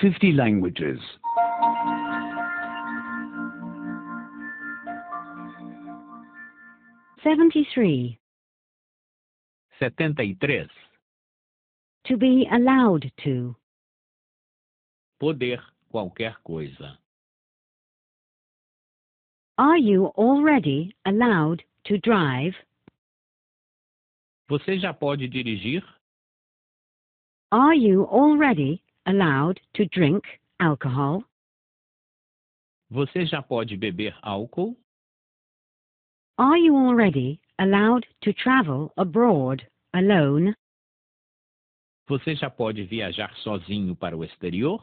50 languages. Seventy-three. Setenta y tres. To be allowed to. Poder qualquer coisa. Are you already allowed to drive? Você já pode dirigir? Are you already allowed to drink alcohol? Você já pode beber álcool? Are you already allowed to travel abroad alone? Você já pode viajar sozinho para o exterior?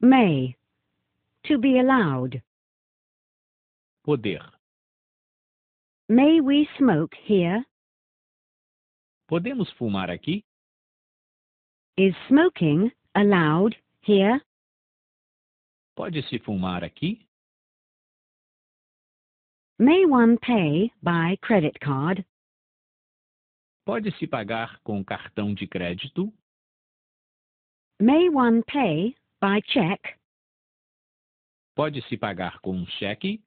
May. To be allowed. Poder. May we smoke here? Podemos fumar aqui? Is smoking allowed here? Pode-se fumar aqui? May one pay by credit card? Pode-se pagar com cartão de crédito? May one pay by check? Pode-se pagar com cheque?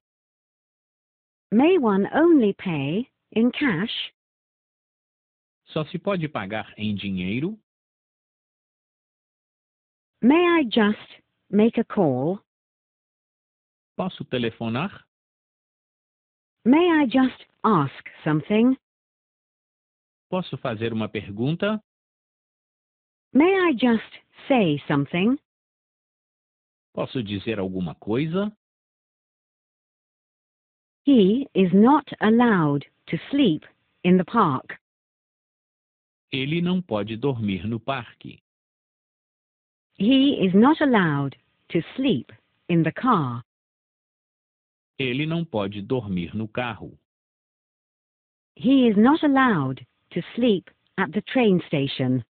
May one only pay in cash? Só se pode pagar em dinheiro? May I just make a call? Posso telefonar? May I just ask something? Posso fazer uma pergunta? May I just say something? Posso dizer alguma coisa? He is not allowed to sleep in the park. Ele não pode dormir no parque. He is not allowed to sleep in the car. Ele não pode dormir no carro. He is not allowed to sleep at the train station.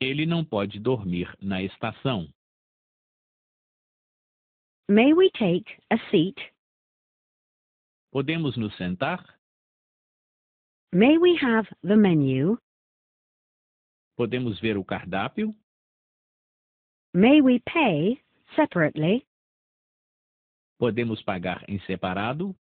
Ele não pode dormir na estação. May we take a seat? Podemos nos sentar? May we have the menu? Podemos ver o cardápio? May we pay separately? Podemos pagar em separado?